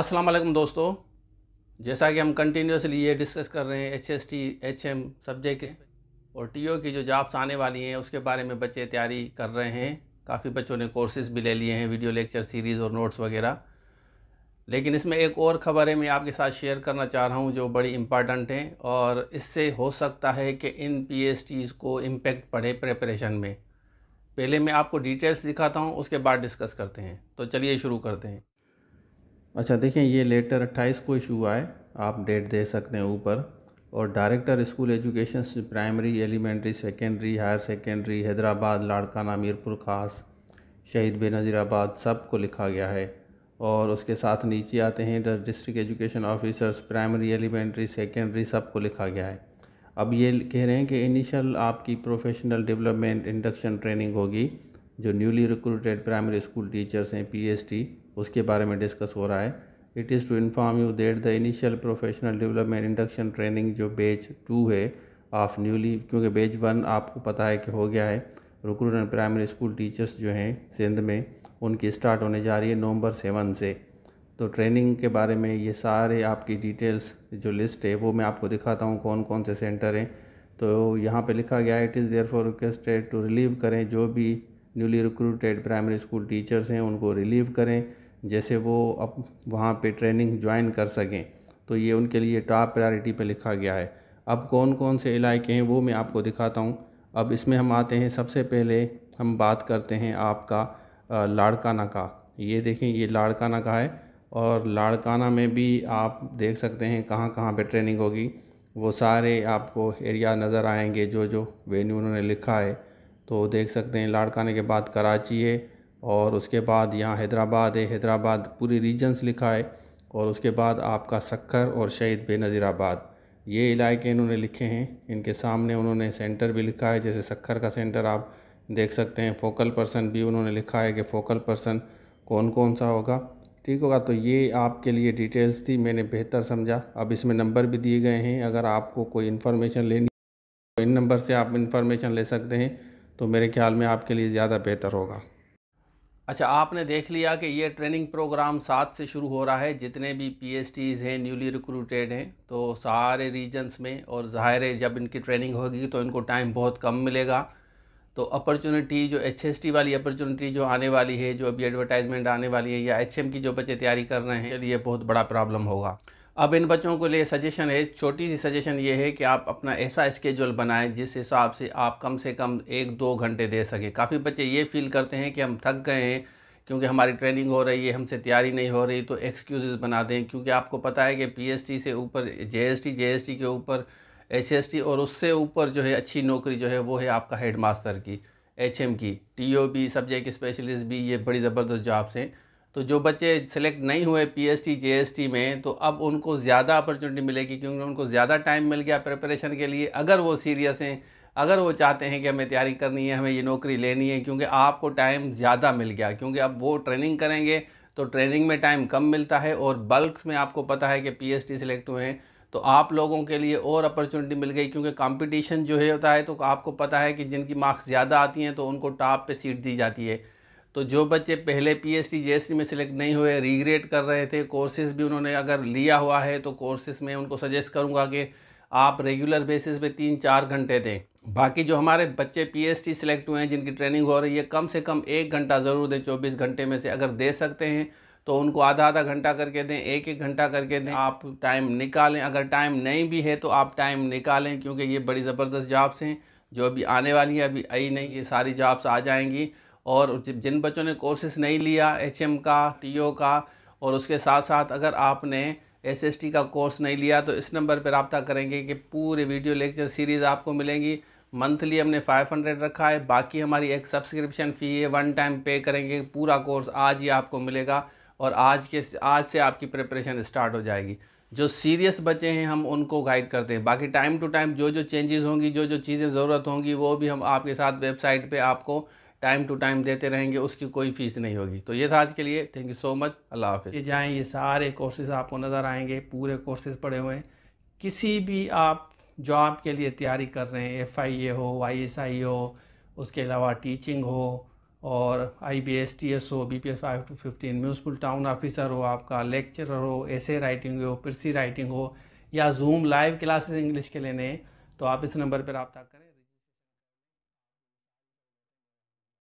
अस्सलाम वालेकुम दोस्तों जैसा कि हम कंटिन्यूसली ये डिस्कस कर रहे हैं H S T H M subject और टी ओ की जो जॉब्स आने वाली हैं उसके बारे में बच्चे तैयारी कर रहे हैं काफ़ी बच्चों ने कोर्सेज भी ले लिए हैं वीडियो लेक्चर सीरीज़ और नोट्स वगैरह लेकिन इसमें एक और ख़बर है मैं आपके साथ शेयर करना चाह रहा हूँ जो बड़ी इम्पॉर्टेंट है और इससे हो सकता है कि इन पी एस टीज़ को इम्पेक्ट पड़े प्रेपरेशन में पहले मैं आपको डिटेल्स दिखाता हूँ उसके बाद डिस्कस करते हैं तो चलिए शुरू करते हैं अच्छा देखें ये लेटर 28 को इशू हुआ है आप डेट दे सकते हैं ऊपर और director school education primary elementary secondary higher secondary Hyderabad Larkana Mirpur Khas Shaheed Benazirabad सब को लिखा गया है और उसके साथ नीचे आते हैं district education officers primary elementary secondary सब को लिखा गया है अब ये कह रहे हैं कि इनिशियल आपकी प्रोफेशनल डेवलपमेंट इंडक्शन ट्रेनिंग होगी जो newly recruited primary school teachers हैं पीएसटी उसके बारे में डिस्कस हो रहा है it is to inform you that the initial professional development induction training जो बेच टू है ऑफ न्यूली क्योंकि बेच वन आपको पता है कि हो गया है रिक्रूट प्राइमरी स्कूल टीचर्स जो हैं सिंध में उनकी स्टार्ट होने जा रही है नवंबर सेवन से तो ट्रेनिंग के बारे में ये सारे आपकी डिटेल्स जो लिस्ट है वो मैं आपको दिखाता हूँ कौन कौन से सेंटर हैं तो यहाँ पे लिखा गया है it is there for requested to relieve करें जो भी newly recruited primary school teachers हैं उनको रिलीव करें जैसे वो अब वहाँ पे ट्रेनिंग ज्वाइन कर सकें तो ये उनके लिए टॉप प्रायोरिटी पे लिखा गया है अब कौन कौन से इलाके हैं वो मैं आपको दिखाता हूँ अब इसमें हम आते हैं सबसे पहले हम बात करते हैं आपका लाड़काना का ये देखें ये लाड़काना का है और लाड़काना में भी आप देख सकते हैं कहाँ कहाँ पर ट्रेनिंग होगी वो सारे आपको एरिया नज़र आएंगे जो जो वेन्यू उन्होंने लिखा है तो देख सकते हैं लाड़काने के बाद कराची है और उसके बाद यहाँ हैदराबाद है हैदराबाद पूरी रीजन्स लिखा है और उसके बाद आपका सक्खर और शहीद बेनज़ीराबाद ये इलाके इन्होंने लिखे हैं इनके सामने उन्होंने सेंटर भी लिखा है जैसे सक्खर का सेंटर आप देख सकते हैं फोकल पर्सन भी उन्होंने लिखा है कि फोकल पर्सन कौन कौन सा होगा ठीक होगा तो ये आपके लिए डिटेल्स थी मैंने बेहतर समझा अब इसमें नंबर भी दिए गए हैं अगर आपको कोई इन्फॉर्मेशन लेनी तो इन नंबर से आप इन्फॉर्मेशन ले सकते हैं तो मेरे ख्याल में आपके लिए ज़्यादा बेहतर होगा अच्छा आपने देख लिया कि ये ट्रेनिंग प्रोग्राम सात से शुरू हो रहा है जितने भी पी हैं न्यूली रिक्रूटेड हैं तो सारे रीजन्स में और ज़ाहिर है जब इनकी ट्रेनिंग होगी तो इनको टाइम बहुत कम मिलेगा तो अपॉर्चुनिटी जो एच वाली अपॉर्चुनिटी जो आने वाली है जो अभी एडवर्टाइजमेंट आने वाली है या एच की जो बच्चे तैयारी कर रहे हैं ये बहुत बड़ा प्रॉब्लम होगा अब इन बच्चों को लिए सजेशन है छोटी सी सजेशन ये है कि आप अपना ऐसा स्केजल बनाएं जिस हिसाब से आप कम से कम एक दो घंटे दे सकें काफ़ी बच्चे ये फील करते हैं कि हम थक गए हैं क्योंकि हमारी ट्रेनिंग हो रही है हमसे तैयारी नहीं हो रही तो एक्सक्यूज़ बना दें क्योंकि आपको पता है कि पी से ऊपर जे एस के ऊपर एच और उससे ऊपर जो है अच्छी नौकरी जो है वो है आपका हेड मास्टर की एच की टी सब्जेक्ट स्पेशलिस्ट भी ये बड़ी ज़बरदस्त जॉब्स हैं तो जो बच्चे सिलेक्ट नहीं हुए पीएसटी जेएसटी में तो अब उनको ज़्यादा अपॉर्चुनिटी मिलेगी क्योंकि उनको ज़्यादा टाइम मिल गया प्रिपरेशन के लिए अगर वो सीरियस हैं अगर वो चाहते हैं कि हमें तैयारी करनी है हमें ये नौकरी लेनी है क्योंकि आपको टाइम ज़्यादा मिल गया क्योंकि अब वो ट्रेनिंग करेंगे तो ट्रेनिंग में टाइम कम मिलता है और बल्क में आपको पता है कि पीएसटी सेलेक्ट हुए हैं तो आप लोगों के लिए और अपॉर्चुनिटी मिल गई क्योंकि कॉम्पिटिशन जो है होता है तो आपको पता है कि जिनकी मार्क्स ज़्यादा आती हैं तो उनको टॉप पर सीट दी जाती है तो जो बच्चे पहले पी एस टी में सिलेक्ट नहीं हुए रिग्रेट कर रहे थे कोर्सेज़ भी उन्होंने अगर लिया हुआ है तो कोर्सेज़ में उनको सजेस्ट करूँगा कि आप रेगुलर बेसिस पे तीन चार घंटे दें बाकी जो हमारे बच्चे पीएसटी सिलेक्ट हुए हैं जिनकी ट्रेनिंग हो रही है कम से कम एक घंटा ज़रूर दें चौबीस घंटे में से अगर दे सकते हैं तो उनको आधा आधा घंटा करके दें एक एक घंटा करके दें आप टाइम निकालें अगर टाइम नहीं भी है तो आप टाइम निकालें क्योंकि ये बड़ी ज़बरदस्त जॉब्स हैं जो अभी आने वाली हैं अभी आई नहीं ये सारी जॉब्स आ जाएंगी और जिन बच्चों ने कोर्सेस नहीं लिया एच का टी का और उसके साथ साथ अगर आपने एस का कोर्स नहीं लिया तो इस नंबर पर रबता करेंगे कि पूरे वीडियो लेक्चर सीरीज़ आपको मिलेंगी मंथली हमने 500 रखा है बाकी हमारी एक सब्सक्रिप्शन फ़ी है वन टाइम पे करेंगे पूरा कोर्स आज ही आपको मिलेगा और आज के आज से आपकी प्रिपरेशन स्टार्ट हो जाएगी जो सीरियस बच्चे हैं हम उनको गाइड करते हैं बाकी टाइम टू टाइम जो जो चेंजेस होंगी जो जो चीज़ें ज़रूरत होंगी वो भी हम आपके साथ वेबसाइट पे आपको टाइम टू टाइम देते रहेंगे उसकी कोई फ़ीस नहीं होगी तो ये था आज के लिए थैंक यू सो मच अल्लाह हाफि ये जाएँ ये सारे कोर्सेज़ आपको नज़र आएंगे पूरे कोर्सेज़ पड़े हुए हैं किसी भी आप जॉब के लिए तैयारी कर रहे हैं एफ़ आई ए हो आई एस आई हो उसके अलावा टीचिंग हो और I B S T S हो B P S five to fifteen municipal town officer हो आपका लेक्चरर हो ए राइटिंग हो पिरसी राइटिंग हो या जूम लाइव क्लासेस इंग्लिश के लेने तो आप इस नंबर पर रबता करें